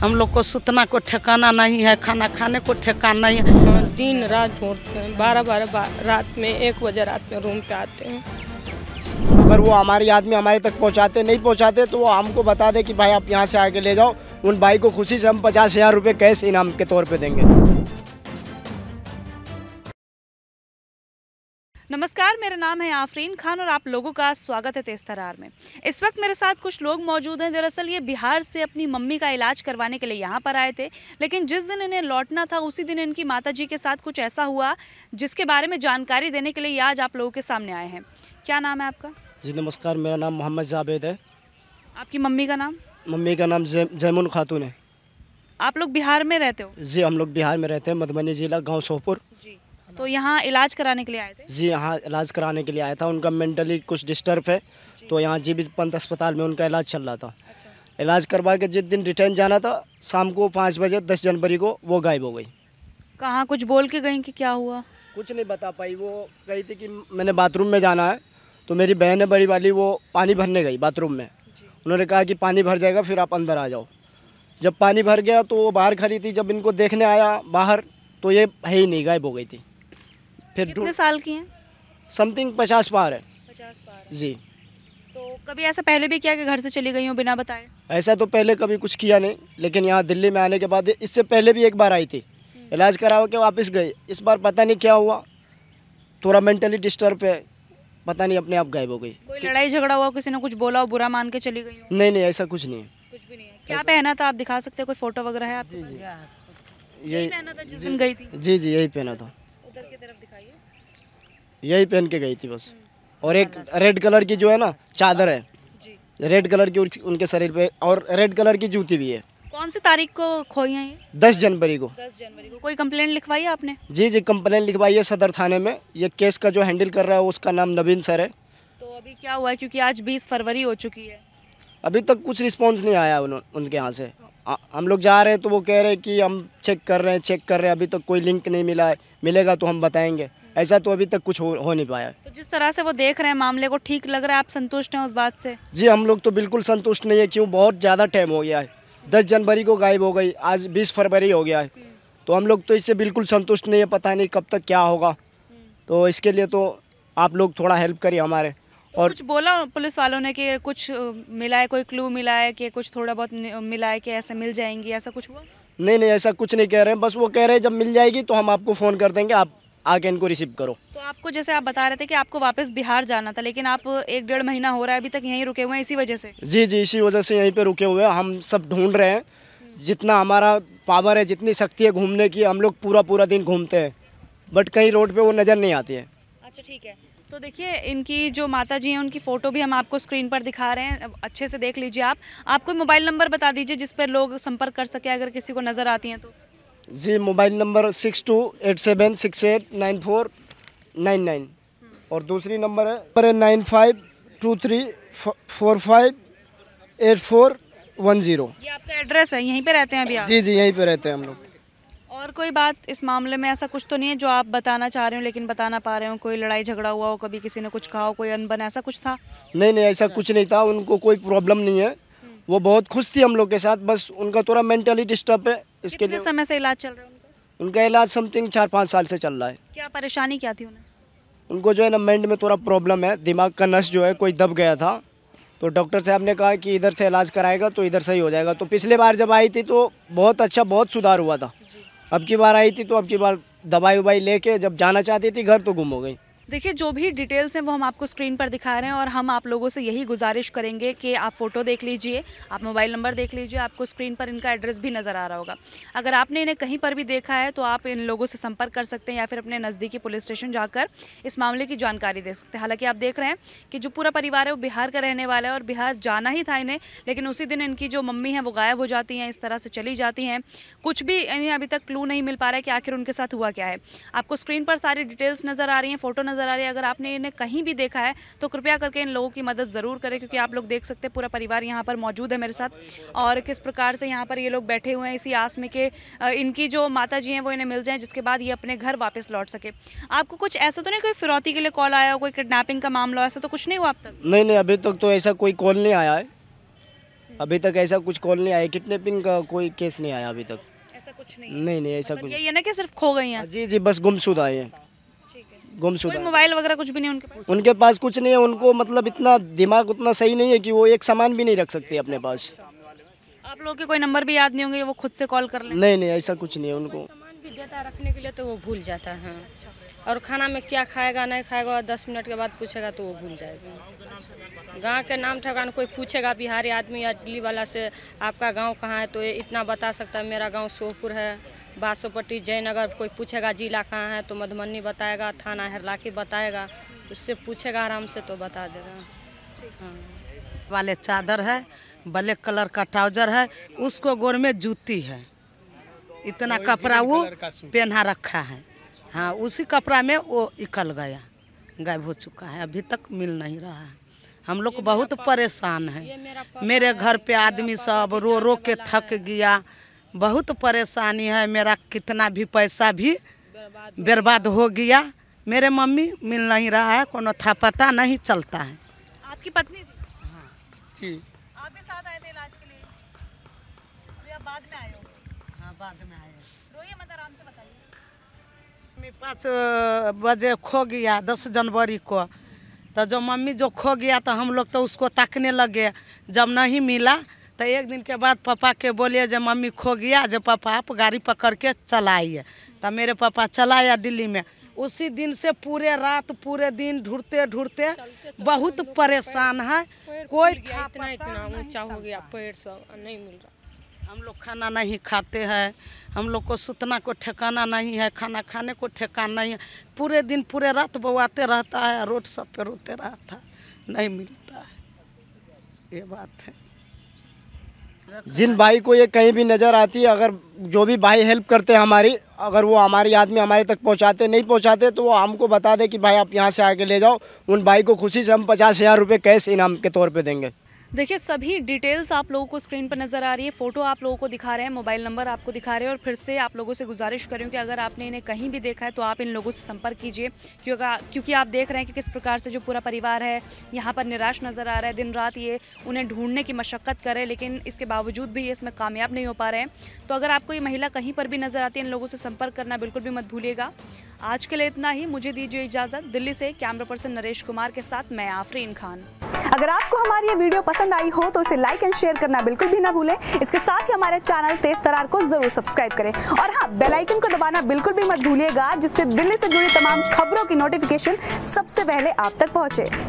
हम लोग को सुतना को ठिकाना नहीं है खाना खाने को ठिकाना नहीं है दिन रात ढूंढते हैं बारह बारह रात में एक बजे रात में रूम पे आते हैं अगर वो हमारे आदमी हमारे तक पहुंचाते नहीं पहुंचाते तो वो हमको बता दे कि भाई आप यहाँ से आके ले जाओ उन भाई को खुशी से हम पचास हज़ार रुपये कैश इनाम के तौर पर देंगे मेरा नाम है आफरीन खान और आप लोगों का स्वागत है तेज तरार में इस वक्त मेरे साथ कुछ लोग मौजूद हैं दरअसल ये बिहार से अपनी मम्मी का इलाज करवाने के लिए यहाँ पर आए थे लेकिन जिस दिन इन्हें लौटना था उसी दिन इनकी माता जी के साथ कुछ ऐसा हुआ जिसके बारे में जानकारी देने के लिए आज आप लोगों के सामने आए हैं क्या नाम है आपका जी नमस्कार मेरा नाम मोहम्मद जावेद है आपकी मम्मी का नाम मम्मी का नाम जैमुन खातून है आप लोग बिहार में रहते हो जी हम लोग बिहार में रहते हैं मधुबनी ज़िला गाँव सोपुर जी तो यहाँ इलाज कराने के लिए आए थे जी यहाँ इलाज कराने के लिए आया था उनका मेंटली कुछ डिस्टर्ब है तो यहाँ जी पंत अस्पताल में उनका इलाज चल रहा था अच्छा। इलाज करवा के जिस दिन रिटर्न जाना था शाम को पाँच बजे दस जनवरी को वो गायब हो गई कहाँ कुछ बोल के गई कि क्या हुआ कुछ नहीं बता पाई वो कही थी कि मैंने बाथरूम में जाना है तो मेरी बहन है बड़ी वाली वो पानी भरने गई बाथरूम में उन्होंने कहा कि पानी भर जाएगा फिर आप अंदर आ जाओ जब पानी भर गया तो वो बाहर खड़ी थी जब इनको देखने आया बाहर तो ये है ही नहीं गायब हो गई थी फिर कितने साल की हैं समथिंग पचास पार है पचास पार जी तो कभी ऐसा पहले भी किया कि घर से चली गई हूँ बिना बताए ऐसा तो पहले कभी कुछ किया नहीं लेकिन यहाँ दिल्ली में आने के बाद इससे पहले भी एक बार आई थी हम्म। इलाज करा के वापस गई इस बार पता नहीं क्या हुआ थोड़ा मेंटली डिस्टर्ब है पता नहीं अपने आप गायब हो गई कोई लड़ाई झगड़ा हुआ किसी ने कुछ बोला और बुरा मान के चली गई नहीं नहीं ऐसा कुछ नहीं है कुछ भी नहीं है क्या पहना था आप दिखा सकते हैं कोई फोटो वगैरह है आपके यही पहना था जिस दिन गई थी जी जी यही पहना था यही पहन के गई थी बस हम्म। और एक रेड कलर की जो है ना चादर है रेड कलर की उनके शरीर पे और रेड कलर की जूती भी है कौन सी तारीख को खोई है दस जनवरी को दस जनवरी को कोई कंप्लेंट लिखवाई है आपने जी जी कंप्लेंट लिखवाई है सदर थाने में ये केस का जो हैंडल कर रहा है उसका नाम नवीन सर है तो अभी क्या हुआ है क्योंकि आज बीस फरवरी हो चुकी है अभी तक कुछ रिस्पॉन्स नहीं आया उनके यहाँ से हम लोग जा रहे हैं तो वो कह रहे हैं कि हम चेक कर रहे हैं चेक कर रहे हैं अभी तक कोई लिंक नहीं मिला है मिलेगा तो हम बताएंगे ऐसा तो अभी तक कुछ हो, हो नहीं पाया तो जिस तरह से वो देख रहे हैं मामले को ठीक लग रहा है आप संतुष्ट हैं उस बात से जी हम लोग तो बिल्कुल संतुष्ट नहीं है क्यों बहुत ज़्यादा टाइम हो गया है दस जनवरी को गायब हो गई आज बीस फरवरी हो गया है तो हम लोग तो इससे बिल्कुल संतुष्ट नहीं है पता नहीं कब तक क्या होगा तो इसके लिए तो आप लोग थोड़ा हेल्प करिए हमारे तो और कुछ बोला पुलिस वालों ने कि कुछ मिला है कोई क्लू मिला है कि कुछ थोड़ा बहुत मिला है कि ऐसे मिल जाएंगी ऐसा कुछ हुआ नहीं नहीं ऐसा कुछ नहीं कह रहे हैं बस वो कह रहे हैं जब मिल जाएगी तो हम आपको फ़ोन कर देंगे आप आके इनको रिसीव करो तो आपको जैसे आप बता रहे थे कि आपको वापस बिहार जाना था लेकिन आप एक डेढ़ महीना हो रहा है अभी तक यहीं रुके हुए हैं इसी वजह से जी जी इसी वजह से यहीं पे रुके हुए हैं हम सब ढूंढ रहे हैं जितना हमारा पावर है जितनी शक्ति है घूमने की हम लोग पूरा पूरा दिन घूमते हैं बट कहीं रोड पर वो नज़र नहीं आती है अच्छा ठीक है तो देखिए इनकी जो माता जी हैं उनकी फ़ोटो भी हम आपको स्क्रीन पर दिखा रहे हैं अच्छे से देख लीजिए आप आपको मोबाइल नंबर बता दीजिए जिस पर लोग संपर्क कर सके अगर किसी को नज़र आती हैं तो जी mobile number six two eight seven six eight nine four nine nine और दूसरी नंबर है पर nine five two three four five eight four one zero आपका एड्रेस है यहीं पे रहते हैं अभी आप जी जी यहीं पे रहते हैं हम लोग और कोई बात इस मामले में ऐसा कुछ तो नहीं है जो आप बताना चाह रहे हो लेकिन बता ना पा रहे हो कोई लड़ाई झगड़ा हुआ हो कभी किसी ने कुछ कहा हो कोई अनबन ऐसा कुछ था नहीं नहीं ऐसा कुछ नहीं था उनको कोई प्रॉब्लम नहीं है वो बहुत खुश थी हम लोग के साथ बस उनका थोड़ा मेंटली डिस्टर्ब है इसके लिए समय से इलाज चल रहा है उनका उनका इलाज समथिंग चार पाँच साल से चल रहा है क्या परेशानी क्या थी उन्हें उनको जो है ना माइंड में थोड़ा प्रॉब्लम है दिमाग का नस जो है कोई दब गया था तो डॉक्टर साहब ने कहा कि इधर से इलाज कराएगा तो इधर सही हो जाएगा तो पिछले बार जब आई थी तो बहुत अच्छा बहुत सुधार हुआ था अब की बार आई थी तो अब की बार दवाई उबाई लेके जब जाना चाहती थी घर तो गुम हो गई देखिए जो भी डिटेल्स हैं वो हम आपको स्क्रीन पर दिखा रहे हैं और हम आप लोगों से यही गुजारिश करेंगे कि आप फ़ोटो देख लीजिए आप मोबाइल नंबर देख लीजिए आपको स्क्रीन पर इनका एड्रेस भी नज़र आ रहा होगा अगर आपने इन्हें कहीं पर भी देखा है तो आप इन लोगों से संपर्क कर सकते हैं या फिर अपने नज़दीकी पुलिस स्टेशन जाकर इस मामले की जानकारी दे सकते हैं हालाँकि आप देख रहे हैं कि जो पूरा परिवार है वो बिहार का रहने वाला है और बिहार जाना ही था इन्हें लेकिन उसी दिन इनकी जो मम्मी हैं वो गायब हो जाती हैं इस तरह से चली जाती हैं कुछ भी इन्हें अभी तक क्लू नहीं मिल पा रहा है कि आखिर उनके साथ हुआ क्या है आपको स्क्रीन पर सारी डिटेल्स नज़र आ रही हैं फ़ोटो नज़र नज़र आ रही है अगर आपने इन्हें कहीं भी देखा है तो कृपया करके इन लोगों की मदद ज़रूर करें क्योंकि आप लोग देख सकते हैं पूरा परिवार यहाँ पर मौजूद है मेरे साथ और किस प्रकार से यहाँ पर ये लोग बैठे हुए हैं इसी आस में कि इनकी जो माता हैं वो इन्हें मिल जाएँ जिसके बाद ये अपने घर वापस लौट सके आपको कुछ ऐसा तो नहीं कोई फिरौती के लिए कॉल आया हो कोई किडनेपिंग का मामला ऐसा तो कुछ नहीं हुआ आप तक नहीं नहीं अभी तक तो ऐसा कोई कॉल नहीं आया है अभी तक ऐसा कुछ कॉल नहीं आया किडनैपिंग का कोई केस नहीं आया अभी तक ऐसा कुछ नहीं नहीं नहीं ऐसा मतलब कुछ ये ना कि सिर्फ खो गई हैं हाँ, जी जी बस गुमशुदा आए हैं गुमशुदा मोबाइल वगैरह कुछ भी नहीं उनके पास उनके पास कुछ नहीं है उनको मतलब इतना दिमाग उतना सही नहीं है कि वो एक सामान भी नहीं रख सकते अपने पास आप लोग के कोई नंबर भी याद नहीं होंगे वो खुद से कॉल कर लें नहीं नहीं ऐसा कुछ नहीं है उनको सामान भी देता रखने के लिए तो वो भूल जाता है हाँ। और खाना में क्या खाएगा नहीं खाएगा दस मिनट के बाद पूछेगा तो वो भूल जाएगा गांव के नाम ठिकाना कोई पूछेगा बिहारी आदमी या दिल्ली वाला से आपका गांव कहाँ है तो ये इतना बता सकता है मेरा गांव सोहपुर है बासोपट्टी जयनगर कोई पूछेगा जिला कहाँ है तो मधुबनी बताएगा थाना हरलाखी बताएगा उससे तो पूछेगा आराम से तो बता देगा हाँ वाले चादर है ब्लैक कलर का ट्राउजर है उसको गोर में जूती है इतना कपड़ा वो पहना रखा है हाँ उसी कपड़ा में वो इकल गया गायब हो चुका है अभी तक मिल नहीं रहा है हम लोग बहुत परेशान हैं मेरे घर पे आदमी सब रो रो के थक गया बहुत परेशानी है मेरा कितना भी पैसा भी बर्बाद हो गया मेरे मम्मी मिल नहीं रहा है कोनो था पता नहीं चलता है आपकी पत्नी थी हाँ जी भी साथ आए थे इलाज के लिए तो बाद में आए हो हाँ बाद में आए रोइए मत आराम से बताइए पाँच बजे खो गया दस जनवरी को तो जो मम्मी जो खो गया तो हम लोग तो उसको ताकने लगे जब नहीं मिला तो एक दिन के बाद पापा के बोलिए जब मम्मी खो गया जब पापा आप गाड़ी पकड़ के चलाइए तो मेरे पापा चलाया दिल्ली में उसी दिन से पूरे रात पूरे दिन ढूंढते ढूंढते बहुत परेशान है कोई था इतना इतना ऊंचा हो गया पेड़ सब नहीं मिल रहा हम लोग खाना नहीं खाते हैं हम लोग को सुतना को ठिकाना नहीं है खाना खाने को ठिकाना नहीं है पूरे दिन पूरे रात बवाते रहता है रोड सब पे रोते रहता नहीं मिलता है ये बात है जिन भाई को ये कहीं भी नज़र आती है अगर जो भी भाई हेल्प करते हैं हमारी अगर वो हमारी आदमी हमारे तक पहुंचाते नहीं पहुंचाते तो वो हमको बता दे कि भाई आप यहाँ से आके ले जाओ उन भाई को खुशी से हम पचास हज़ार रुपये कैश इनाम के तौर पे देंगे देखिए सभी डिटेल्स आप लोगों को स्क्रीन पर नज़र आ रही है फ़ोटो आप लोगों को दिखा रहे हैं मोबाइल नंबर आपको दिखा रहे हैं और फिर से आप लोगों से गुजारिश करूँ कि अगर आपने इन्हें कहीं भी देखा है तो आप इन लोगों से संपर्क कीजिए क्योंकि क्योंकि आप देख रहे हैं कि किस प्रकार से जो पूरा परिवार है यहाँ पर निराश नज़र आ रहा है दिन रात ये उन्हें ढूंढने की मशक्क़त करें लेकिन इसके बावजूद भी ये इसमें कामयाब नहीं हो पा रहे हैं तो अगर आपको ये महिला कहीं पर भी नज़र आती है इन लोगों से संपर्क करना बिल्कुल भी मत भूलिएगा आज के लिए इतना ही मुझे दीजिए इजाज़त दिल्ली से कैमरा पर्सन नरेश कुमार के साथ मैं आफरीन खान अगर आपको हमारी ये वीडियो पसंद आई हो तो इसे लाइक एंड शेयर करना बिल्कुल भी ना भूलें इसके साथ ही हमारे चैनल तेज तरार को जरूर सब्सक्राइब करें और हाँ बेलाइकन को दबाना बिल्कुल भी मत भूलिएगा जिससे दिल्ली से जुड़ी तमाम खबरों की नोटिफिकेशन सबसे पहले आप तक पहुंचे